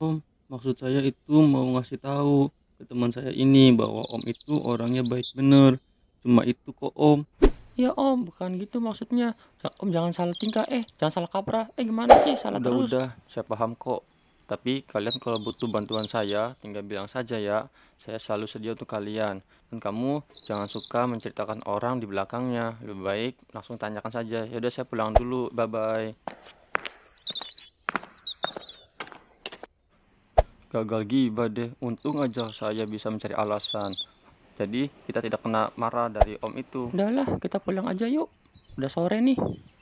Om, maksud saya itu mau ngasih tahu ke teman saya ini bahwa Om itu orangnya baik bener. Cuma itu kok Om. Ya Om, bukan gitu maksudnya. Ya, Om jangan salah tingkah, eh jangan salah kaprah. Eh gimana sih salah udah, terus? Udah, saya paham kok. Tapi kalian kalau butuh bantuan saya, tinggal bilang saja ya. Saya selalu sedia untuk kalian. Dan kamu jangan suka menceritakan orang di belakangnya. Lebih baik langsung tanyakan saja. Yaudah saya pulang dulu. Bye-bye. gagal gibah deh untung aja saya bisa mencari alasan jadi kita tidak kena marah dari om itu udahlah kita pulang aja yuk udah sore nih